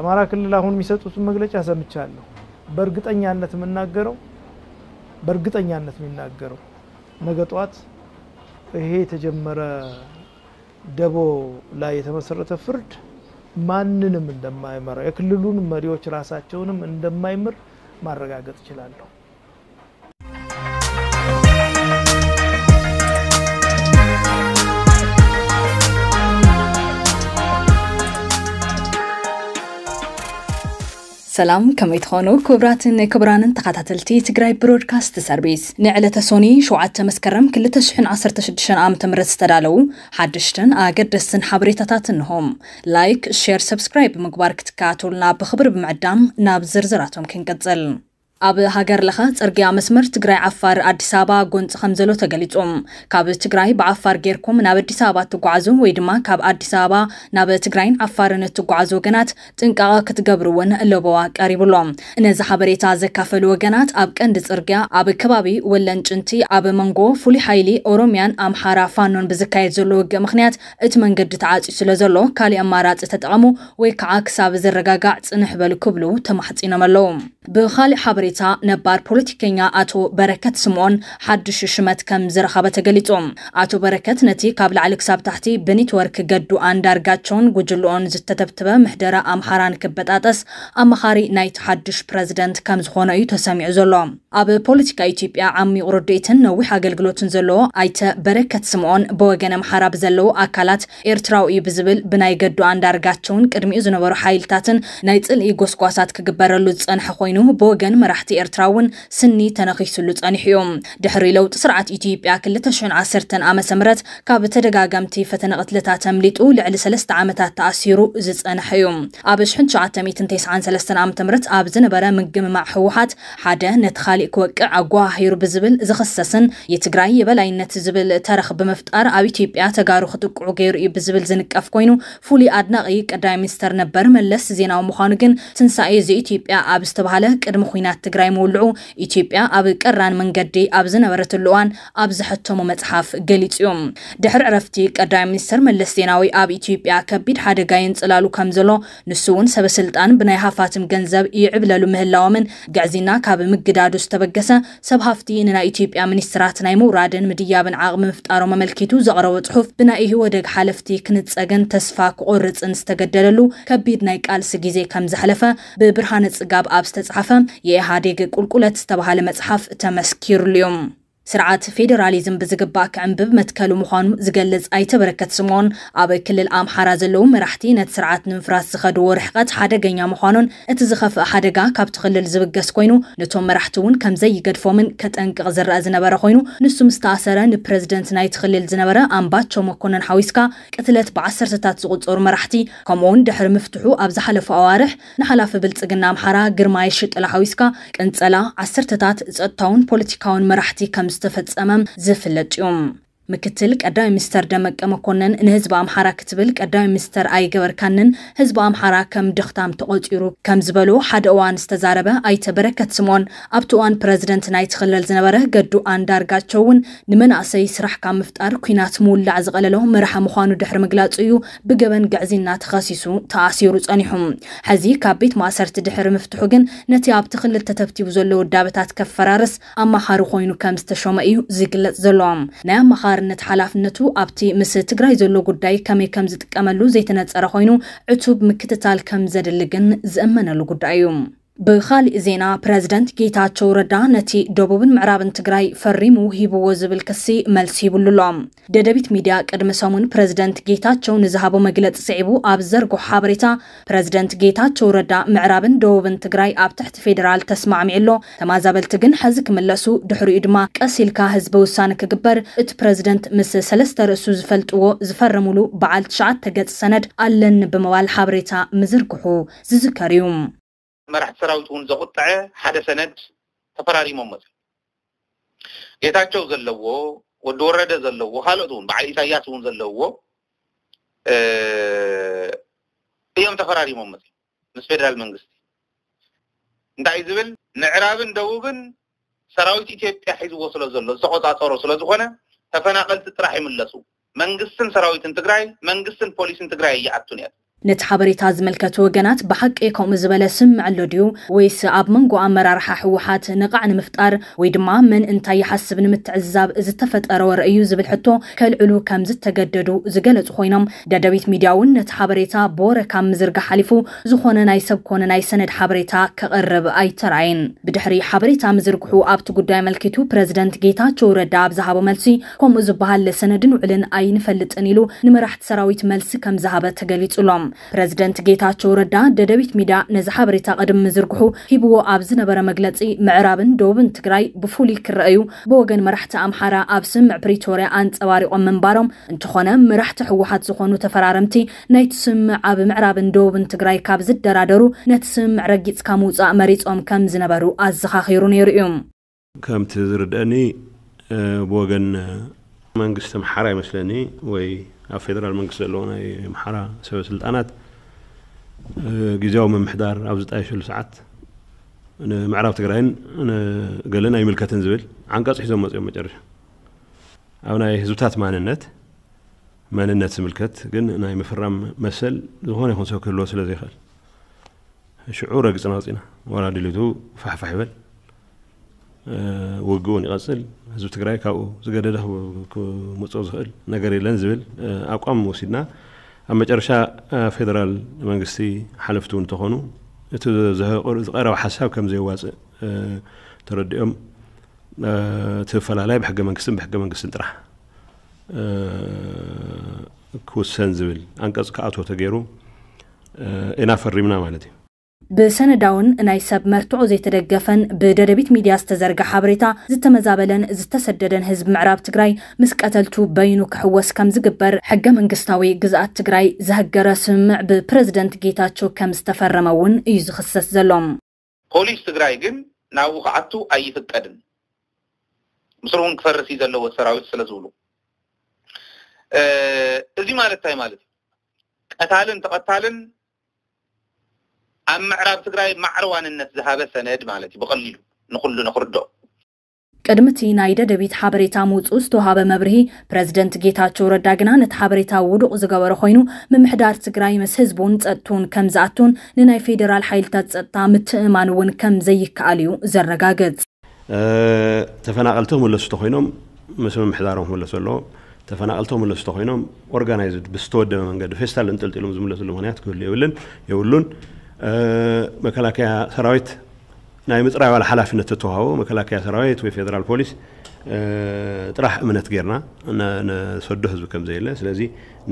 አማራ ክልል አሁን የሚሰጡትን መግለጫ ሰምቻለሁ። በእርግጠኛነት የምናገረው በእርግጠኛነት የሚናገረው ነገ ጠዋት ይሄ የተጀመረ ደቦ ላይ የተመሰረተ ፍርድ ማንንም እንደማይመራ የክልሉን መሪዎች ራሳቸውንም እንደማይምር ማረጋገጥ እችላለሁ። ሰላም ከመይ ትኾኑ ክቡራትን ክቡራንን ተኸታተልቲ ትግራይ ብሮድካስት ሰርቪስ ንዕለተ ሶኒ 7 መስከረም 216 ዓ ም ዝተዳለዉ ሓድሽትን ኣገደስትን ሓበሬታታት እንሆም ላይክ ሼር ሰብስክራይብ ምግባር ክትከኣትውልና ብክብሪ ብምዕዳም ናብ ዝርዝራቶም ክንቀጽል ኣብ ሃገር ለኸ ፅርግያ መስመር ትግራይ ዓፋር ኣዲስ ኣበባ ጎንፂ ከም ዘሎ ተገሊፁ ካብ ትግራይ ብዓፋር ጌርኩም ናብ ኣዲስ ኣበባ እትጓዓዙ ወይ ድማ ካብ ኣዲስ ኣበባ ናብ ትግራይን ዓፋርን እትጓዓዙ ወገናት ጥንቃቐ ክትገብሩ እውን ለበዋ ቀሪብሎም ነዚ ሓበሬታ ዘካፈሉ ወገናት ኣብ ቀንዲ ፅርግያ ኣብ ከባቢ ወለን ጭንቲ ኣብ መንጎ ፍሉይ ሓይሊ ኦሮምያን ኣምሓራ ፋኖን ብዝካየድ ዘሎ ውግእ ምክንያት እቲ መንገዲ ተዓፂ ስለ ዘሎ ካሊእ ኣማራፂ ተጠቐሙ ወይ ከዓ ክሳብ ዝረጋጋዕ ፅንሕ በል ክብሉ ተማሕፂኖም ኣለዉ ብካሊእ ሓበሬ ሓበሬታ ነባር ፖለቲከኛ ኣቶ በረከት ስምዖን ሓድሽ ሽመት ከም ዝረኸበ ተገሊጹ ኣቶ በረከት ነቲ ካብ ላዕሊ ክሳብ ታሕቲ ብኔትወርክ ገዱ ኣንዳርጋቸውን ጉጅልኦን ዝተተብትበ ምሕደራ ኣምሓራን ክበጣጠስ ኣመኻሪ ናይቲ ሓድሽ ፕረዚደንት ከም ዝኾነ እዩ ተሰሚዑ ዘሎ ኣብ ፖለቲካ ኢትዮጵያ ዓሚቕ ርድኢትን ነዊሕ ኣገልግሎትን ዘለዎ ኣይተ በረከት ስምዖን ብወገን ኣምሓራ ብዘለዉ ኣካላት ኤርትራዊ እዩ ብዝብል ብናይ ገዱ ኣንዳርጋቸውን ቅድሚኡ ዝነበሩ ሓይልታትን ናይ ፅልኢ ጎስጓሳት ክግበረሉ ዝፀንሐ ኮይኑ ብወገን መራሒ መራሕቲ ኤርትራ እውን ስኒ ተነኺሱሉ ጸኒሑ እዩ ድሕሪ ለውጢ ስርዓት ኢትዮጵያ 2010 ዓ ም ካብ ተደጋጋምቲ ፈተነ ቅትልታት ተምሊጡ ልዕሊ 3 ዓመታት ተኣሲሩ ዝጸንሐ እዩ ኣብ 1993 ዓ ም ኣብ ዝነበረ ምግምማዕ ህወሓት ሓደ ነቲ ካሊእ ክወቅዕ ኣጓሂሩ ብዝብል ዝኸሰስን የትግራይ የበላይነት ዝብል ተረኽ ብምፍጣር ኣብ ኢትዮጵያ ተጋሩ ክጥቅዑ ገይሩ እዩ ብዝብል ዝንቀፍ ኮይኑ ፍሉይ ኣድናቂ ቀዳይ ሚኒስተር ነበር መለስ ዜናዊ ምዃኑ ግን ትንሳኤ ዘኢትዮጵያ ኣብ ዝተባሃለ ቅድሚ ኩናት ትግራይ መውልዑ ኢትዮጵያ ኣብ ቀራን መንገዲ ኣብ ዝነበረትሉ እዋን ኣብ ዘሐተሞ መፅሓፍ ገሊጹ እዩ ድሕሪ ዕረፍቲ ቀዳማይ ሚኒስተር መለስ ዜናዊ ኣብ ኢትዮጵያ ከቢድ ሓደጋ የንፅላሉ ከም ዘሎ ንሱ እውን ሰበስልጣን ብናይ ሃፋትም ገንዘብ ይዕብለሉ ምህላዎምን ግዕዚና ካብ ምግዳዱ ዝተበገሰ ሰብ ሃፍቲ ንናይ ኢትዮጵያ ሚኒስትራት ናይ ምውራድን ምድያብን ዓቕሚ ምፍጣሮም ኣመልኪቱ ዘቕረቦ ፅሑፍ ብናይ ህወ ደግ ሓለፍቲ ክንፀገን ተስፋ ክቆርፅን ዝተገደለሉ ከቢድ ናይ ቃልሲ ግዜ ከም ዘሕለፈ ብብርሃነ ፅጋብ ኣብ ዝተጻሕፈ የኢሃ ኢህአዴግ ቁልቁለት ዝተባሃለ መፅሓፍ ተመስኪሩሉ እዮም ስርዓት ፌደራሊዝም ብዝግባእ ክዕምብብ መትከሉ ምዃኑ ዝገልጽ ኣይተበረከት ስምዖን ኣብ ክልል ኣምሓራ ዘለዉ መራሕቲ ነቲ ስርዓት ንምፍራስ ዝኸድዎ ርሕቐት ሓደገኛ ምዃኑን እቲ ዝኸፍእ ሓደጋ ካብቲ ክልል ዝብገስ ኮይኑ ነቶም መራሕቲ እውን ከምዘይገድፎምን ከጠንቅቕ ዝረአ ዝነበረ ኮይኑ ንሱ ምስተኣሰረ ንፕረዚደንት ናይቲ ክልል ዝነበረ ኣምባቸው መኮነን ሓዊስካ ቅትለት ብዓሰርተታት ዝቑፀሩ መራሕቲ ከምኡውን ድሕሪ ምፍትሑ ኣብ ዝሓለፈ ኣዋርሕ ንሓላፊ ብልፅግና ኣምሓራ ግርማይ ሽጥላ ሓዊስካ ቅንፀላ ዓሰርተታት ፀጥታውን ፖለቲካውን መራሕቲ ከም ዝተፈጸመ ዝፍለጥ እዩ ምክትል ቀዳሚ ሚኒስተር ደመቀ መኮንን ንህዝቢ ኣምሓራ ክትብል ቀዳሚ ሚኒስተር ኣይገበርካንን ህዝቢ ኣምሓራ ከም ድኽታም ተቆፂሩ ከም ዝበሉ ሓደ እዋን ዝተዛረበ ኣይተ በረከት ስምዖን ኣብቲ እዋን ፕረዚደንት ናይ ትኽልል ዝነበረ ገዱ ኣንዳርጋቸው እውን ንመናእሰይ ስራሕ ካብ ምፍጣር ኩናት ምውላዕ ዝቐለሎ መራሓ ምዃኑ ድሕሪ ምግላጹ እዩ ብገበን ግዕዝና ተኸሲሱ ተኣሲሩ ጸኒሑ ሕዚ ካብ ቤት ማእሰርቲ ድሕሪ ምፍትሑ ግን ነቲ ኣብቲ ክልል ተተብቲቡ ዘሎ ውዳበታት ከፈራርስ ኣመኻሪ ኮይኑ ከም ዝተሸመ እዩ ዝግለጽ ዘሎዎም ናይ ኣመኻሪ ኣመራርነት ሓላፍነቱ ኣብቲ ምስ ትግራይ ዘሎ ጉዳይ ከመይ ከም ዝጥቀመሉ ዘይተነፀረ ኮይኑ ዕቱብ ምክትታል ከም ዘድሊ ግን ዝእመነሉ ጉዳይ እዩ ብካሊእ ዜና ፕረዚደንት ጌታቸው ረዳ ነቲ ደቡብን ምዕራብን ትግራይ ፈሪሙ ሂብዎ ዝብል ክሲ መልሲ ይብሉ ኣሎም ደደቢት ሚድያ ቅድሚ ሰሙን ፕረዚደንት ጌታቸው ንዝሃቦ መግለፂ ስዒቡ ኣብ ዘርጎ ሓበሬታ ፕረዚደንት ጌታቸው ረዳ ምዕራብን ደቡብን ትግራይ ኣብ ትሕቲ ፌደራል ተስማዕሚዑ ተማዛበልቲ ግን ሕዚ ክምለሱ ድሕሪኡ ድማ ቀሲልካ ህዝቢ ውሳነ ክግበር እቲ ፕረዚደንት ምስ ሰለስተ ርእሱ ዝፈልጥዎ ዝፈርምሉ በዓል ትሽዓተ ገጽ ሰነድ ኣለኒ ብምባል ሓበሬታ ምዝርግሑ ዝዝከር እዩ መራሕቲ ሰራዊት እውን ዘቆጠዐ ሓደ ሰነድ ተፈራሪሞም መፅዩ ጌታቸው ዘለዎ ወዲ ወረደ ዘለዎ ካልኦት እውን በዓል ኢሳያስ እውን ዘለዎ እዮም ተፈራሪሞም መፅዩ ምስ ፌደራል መንግስቲ እንታይ ዝብል ምዕራብን ደቡብን ሰራዊት ኢትዮጵያ ሒዝዎ ስለ ዘሎ ዝተቆፃፀሮ ስለ ዝኾነ ተፈናቀልቲ ጥራሕ ይምለሱ መንግስትን ሰራዊትን ትግራይ መንግስትን ፖሊስን ትግራይ እየኣቱን እያ ነቲ ሓበሬታ ዝመልከቱ ወገናት ብሓቂ ከምኡ ዝበለ ስምዕ ኣሎ ድዩ ወይስ ኣብ መንጎ ኣመራርሓ ሕወሓት ንቓዕ ንምፍጣር ወይ ድማ መን እንታይ ይሓስብ ንምትዕዛብ ዝተፈጠረ ወርአ እዩ ዝብል ሕቶ ከልዕሉ ከም ዝተገደዱ ዝገለጹ ኮይኖም ደደቢት ሚድያ እውን ነቲ ሓበሬታ ብወረ ካብ ምዝርጋሕ ሓሊፉ ዝኾነ ናይ ሰብ ኮነ ናይ ሰነድ ሓበሬታ ከቐርብ ኣይተረኣየን ብድሕሪ ሓበሬታ ምዝርግሑ ኣብቲ ጉዳይ መልኪቱ ፕረዚደንት ጌታቸው ረዳ ኣብ ዝሃቦ መልሲ ከምኡ ዝበሃል ሰነድን ውዕልን ኣይንፈልጥን ኢሉ ንመራሕቲ ሰራዊት መልሲ ከም ዝሃበ ተገሊጹሎም ፕረዚደንት ጌታቸው ረዳ ደደቢት ሚድያ ነዚ ሓበሬታ ቀድሚ ዝርግሑ ሂብዎ ኣብ ዝነበረ መግለፂ ምዕራብን ደቡብን ትግራይ ብፍሉይ ክረአዩ ብወገን መራሕቲ ኣምሓራ ኣብ ስምዕ ፕሪቶርያ ኣንፀባሪቖም ምንባሮም እንትኾነ መራሕቲ ሕወሓት ዝኾኑ ተፈራረምቲ ናይቲ ስምዕ ኣብ ምዕራብን ደቡብን ትግራይ ካብ ዝደራደሩ ነቲ ስምዕ ረጊፅካ ምውፃእ መሪፆም ከም ዝነበሩ ኣዘኻኺሩ ነይሩ እዩ ከምቲ ዝርድአኒ ብወገን መንግስቲ ምሓራ ይመስለኒ ወይ ኣብ ፌደራል መንግስቲ ዘለዎና ምሓራ ሰበ ስልጣናት ግዜያዊ ምምሕዳር ኣብ ዝጣየሸሉ ሰዓት ንምዕራብ ትግራይን ገለን ኣይምልከትን ዝብል ዓንቀፅ ሒዞም መፅኦም መጨረሻ ኣብ ናይ ህዝብታት ማንነት መንነት ዝምልከት ግን ናይ ምፍራም መሰል ዝኾነ ይኹን ሰብ ክህልዎ ስለ ዘይኽእል ሽዑ ረግፅና ወፂና ወላ ድልቱ ፋሕፋሕ ይበል ውግእ እውን ይቐፅል ህዝቢ ትግራይ ካብኡ ዝገደደ ክምፅኦ ዝኽእል ነገር የለን ዝብል ኣቋም ወሲድና ኣብ መጨረሻ ፌደራል መንግስቲ ሓለፍቲ እውን እንተኾኑ እቲ ዝቀረበ ሓሳብ ከም ዘይዋፅእ ተረዲኦም ትፈላላይ ብሕገ መንግስትን ብሕገ መንግስትን ጥራሕ ክውሰን ዝብል ኣንቀጽ ክኣቶ ተገይሩ ኢና ፈሪምና ማለት እዩ ብሰነዳውን ናይ ሰብ መርትዖ ዘይተደገፈን ብደደቢት ሚድያ ዝተዘርገ ሓበሬታ ዝተመዛበለን ዝተሰደደን ህዝቢ ምዕራብ ትግራይ ምስ ቀተልቱ በይኑ ክሕወስ ከም ዝግበር ሕገ መንግስታዊ ግዝኣት ትግራይ ዘህገረ ስምምዕ ብፕረዚደንት ጌታቸው ከም ዝተፈረመ እውን እዩ ዝክሰስ ዘሎም ፖሊስ ትግራይ ግን ናብኡ ክዓቱ ኣይፍቀድን ምስሩ እውን ክፈርስ እዩ ዘለዎ ሰራዊት ስለ ዝብሉ እዚ ማለት እንታይ ማለት እዩ ቀታልን ተቀታልን ኣብ ምዕራብ ትግራይ ማዕርዋንነት ዝሃበ ሰነድ ማለት እዩ ብቐሊሉ ንኩሉ ንክርድኦ ቅድሚ እቲ ናይ ደደቢት ሓበሬታ ምውፁኡ ዝተዋሃበ መብርሂ ፕረዚደንት ጌታቸው ረዳ ግና ነቲ ሓበሬታ ውዱቕ ዝገበረ ኮይኑ ምምሕዳር ትግራይ ምስ ህዝቡን ፀጥቱን ከም ዝኣቱን ንናይ ፌደራል ሓይልታት ፀጥታ ምትእማን እውን ከም ዘይከኣል እዩ ዘረጋገፅ ተፈናቐልቲ ክምለሱ ተኮይኖም ምስ ምምሕዳሮም ክምለሱ ኣለዎ ተፈናቐልቲ ክምለሱ ተኮይኖም ኦርጋናይዝድ ብዝተወደበ መንገዲ ፌስታል እንጥልጢሎም ዝምለሱሉ ምክንያት ክህሉ የብልን የብሉን መከላከያ ሰራዊት ናይ ምፅራይ ዋላ ሓላፍነት ተተዋህቦ መከላከያ ሰራዊት ወይ ፌደራል ፖሊስ ጥራሕ እምነት ጌርና ነሰዶ ህዝቢ ከም ዘየለ ስለዚ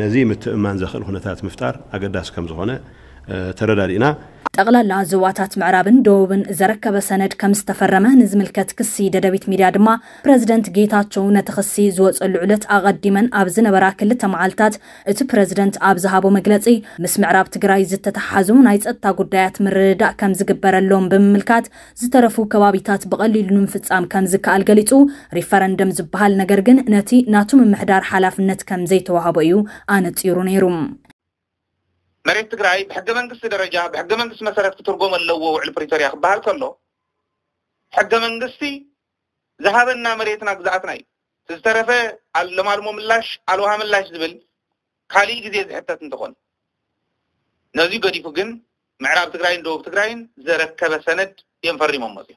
ነዚ ምትእማን ዘኽእል ኩነታት ምፍጣር ኣገዳሲ ከም ዝኾነ ተረዳዲእና ጠቅላላ ዞባታት ምዕራብን ደቡብን ዘረከበ ሰነድ ከም ዝተፈረመ ንዝምልከት ክሲ ደደቢት ሚድያ ድማ ፕረዚደንት ጌታቸው ነቲ ክሲ ዝወፀሉ ዕለት ኣቐዲመን ኣብ ዝነበራ ክልተ መዓልትታት እቲ ፕረዚደንት ኣብ ዝሃቦ መግለፂ ምስ ምዕራብ ትግራይ ዝተተሓዙ ናይ ፀጥታ ጉዳያት ምርድዳእ ከም ዝግበረሎም ብምምልካት ዝተረፉ ከባቢታት ብቐሊሉ ንምፍፃም ከም ዝከኣል ገሊፁ ሪፈረንደም ዝበሃል ነገር ግን ነቲ ናቱ ምምሕዳር ሓላፍነት ከም ዘይተዋህቦ እዩ ኣነፂሩ ነይሩ مريت تقرأي بحق من قص درجة بحق من قص مسارات كترقوم اللو وعلى بريتوريا خبال كله حق من قصي ذهب النا مريت ناق زعتناي تزترفة على لما رمو ملاش على وها ملاش دبل خالي جزيز حتى تنتقل نزي قدي فوقن معراب تقرأين دوب تقرأين زرك كذا سند ينفرم مزي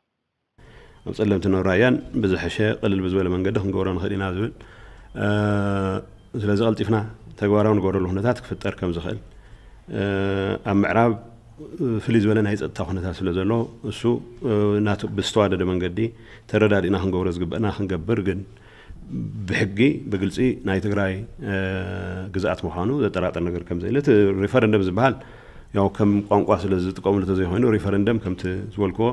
أصلم تنورايان بزحشة قلل بزوال من قدهم قوران خدينا زبل آه زلزال تفنا تقوارون قورلهم نتاتك في التركم زخل ኣብ ምዕራብ ፍልይ ዝበለ ናይ ፀጥታ ኩነታት ስለ ዘሎ እሱ ብዝተዋደደ መንገዲ ተረዳዲእና ክንገብሮ ዝግበአና ክንገብር ግን ብሕጊ ብግልፂ ናይ ትግራይ ግዛኣት ምዃኑ ዘጠራጠር ነገር ከም ዘየለ እቲ ሪፈረንደም ዝበሃል ያው ከም ቋንቋ ስለ ዝጥቀሙሉ ተዘይኮይኑ ሪፈረንደም ከምቲ ዝበልክዎ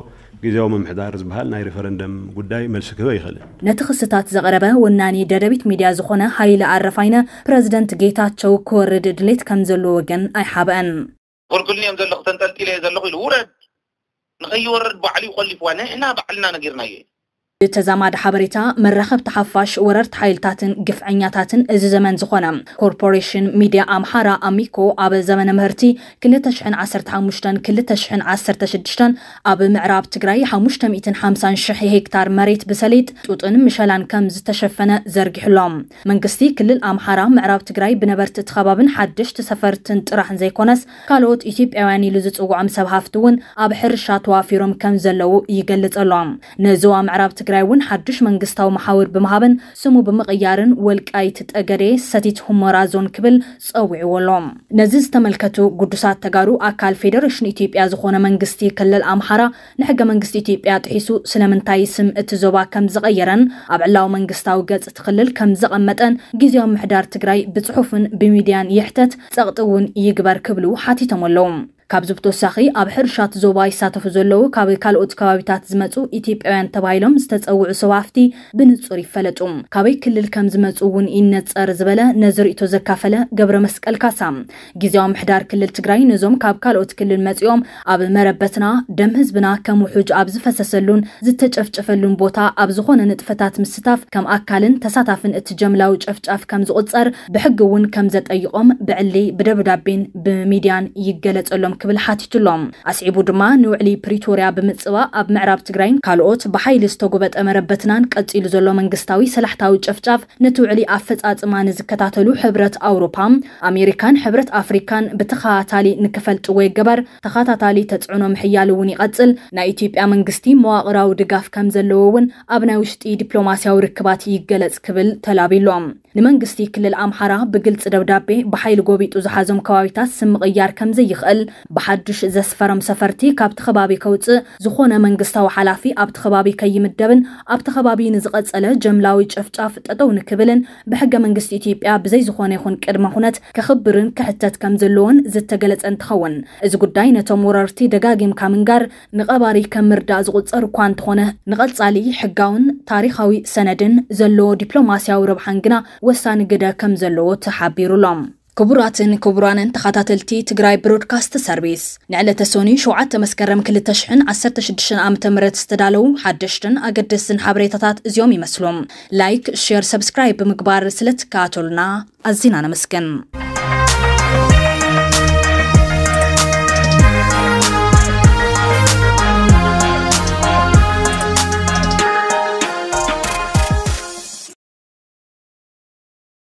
ግዜያዊ ምምሕዳር ዝበሃል ናይ ሪፈረንደም ጉዳይ መልሲ ክህበ ይኽእልን ነቲ ክስታት ዘቕረበ ወናኒ ደደቢት ሚድያ ዝኾነ ሓይለ ኣረፋይነ ፕረዚደንት ጌታቸው ክወርድ ድሌት ከም ዘለዎ ወገን ኣይሓብአን ቁልቁልኒ እዮም ዘለኹ ተንጠልጢለ ዘለኹ ኢሉ ውረድ ንኸይወርድ ባዕሉ ይቆሊፍዋ ንሕና ባዕልና ነጊርና እየ ብተዛማድ ሓበሬታ መራኸብቲ ሓፋሽ ወረርቲ ሓይልታትን ግፍዐኛታትን እዚ ዘመን ዝኾነ ኮርፖሬሽን ሚድያ ኣምሓራ ኣሚኮ ኣብ ዘመነ ምህርቲ 2015-2016 ኣብ ምዕራብ ትግራይ 550 ሄክታር መሬት ብሰሌጥ ጡጥን ምሸላን ከም ዝተሸፈነ ዘርጊሕሎም መንግስቲ ክልል ኣምሓራ ምዕራብ ትግራይ ብነበርቲ እቲ ከባብን ሓደሽቲ ሰፈርትን ጥራሕን ዘይኮነስ ካልኦት ኢትዮጵያውያን ኢሉ ዝፅውዖም ሰብ ሃፍቲ እውን ኣብ ሕርሻ ተዋፊሮም ከም ዘለው ይገልጽ ኣሎ ንዞባ ምዕራብ ትግራይ እውን ሓድሽ መንግስታዊ መሓውር ብምሃብን ስሙ ብምቕያርን ወልቃይት ጠገዴ ሰቲት ሁመራ ዞን ክብል ፀዊዕዎ ኣሎም ነዚ ዝተመልከቱ ጉዱሳት ተጋሩ ኣካል ፌደሬሽን ኢትዮጵያ ዝኾነ መንግስቲ ክልል ኣምሓራ ንሕገ መንግስቲ ኢትዮጵያ ጥሒሱ ስለምንታይ ስም እቲ ዞባ ከም ዝቐየረን ኣብ ዕላዊ መንግስታዊ ገጽ እቲ ክልል ከም ዘቐመጠን ግዜዊ ምሕዳር ትግራይ ብጽሑፍን ብሚድያን ይሕተት ጸቕጢ እውን ይግበር ክብሉ ሓቲቶም ኣለዉ ካብዚ ብተወሳኺ ኣብ ሕርሻት ዞባ ይሳተፉ ዘለዉ ካብ ካልኦት ከባቢታት ዝመፁ ኢትዮጵያውያን ተባሂሎም ዝተፀውዑ ሰባፍቲ ብንፁር ይፈለጡ ካበይ ክልል ከም ዝመፁ እውን ይነፀር ዝበለ ነዝርእቶ ዘካፈለ ገብረ መስቀል ካሳ ግዜዊ ምሕዳር ክልል ትግራይ ነዞም ካብ ካልኦት ክልል መፂኦም ኣብ መረበትና ደም ህዝብና ከም ውሑጅ ኣብ ዝፈሰሰሉን ዝተጨፍጨፈሉን ቦታ ኣብ ዝኾነ ንጥፈታት ምስታፍ ከም ኣካልን ተሳታፍን እቲ ጀምላዊ ጨፍጫፍ ከም ዝቁፀር ብሕጊ እውን ከም ዘጠይቆም ብዕሊ ብደብዳቤን ብሚድያን ይገለፀሎም كبل حاتيتلوم اسعيبو دما نوعلي بريتوريا بمصبا اب معراب تگراين كالوت بحايل استوغبت امربتنان قتيل زلو منغستاوي سلاحتاوي چفچاف نتوعلي افصاص ما نزكتاتلو حبرت اوروبا امريكان حبرت افريكان بتخاتالي نكفلت وي جبر تخاتاتالي تصعنو محيال وني قتل نا ايتيوبيا منغستي مواقراو دغاف كم زلوون ابناوشتي دبلوماسياو ركبات يگلص كبل تلابيلوم ንመንግስቲ ክልል ኣምሓራ ብግልፂ ደብዳቤ ብሓይሊ ጎቢጡ ዝሓዞም ከባቢታት ስም ምቕያር ከም ዘይኽእል ብሓድሽ ዘስፈረም ሰፈርቲ ካብቲ ከባቢ ከውፅእ ዝኾነ መንግስታዊ ሓላፊ ኣብቲ ከባቢ ከይምደብን ኣብቲ ከባቢ ንዝቐፀለ ጀምላዊ ጨፍጫፍ ጠጠው ንክብልን ብሕገ መንግስቲ ኢትዮጵያ ብዘይ ዝኾነ ይኹን ቅድመ ኩነት ክኽብርን ክሕተት ከም ዘለዎን ዝተገለፀ እንትኸውን እዚ ጉዳይ ነቶም ወረርቲ ደጋጊም ካ ምንጋር ንቐባሪ ከም ምርዳእ ዝቁፀር እኳ እንትኾነ ንቐፃሊ ሕጋውን ታሪካዊ ሰነድን ዘለዎ ዲፕሎማስያዊ ረብሓን ግና ወሳኒ ግደ ከም ዘለዎ ተሓቢሩሎም ክቡራትን ክቡራንን ተኸታተልቲ ትግራይ ብሮድካስት ሰርቪስ ንዕለተ ሶኒ 7 መስከረም 2016 ዓ.ም ም ዝተዳለዉ ሓደሽትን ኣገደስትን ሓበሬታታት እዚኦም ይመስሉ ላይክ ሼር ሰብስክራይብ ብምግባር ስለ ትከኣተሉና ኣዝና ነመስግን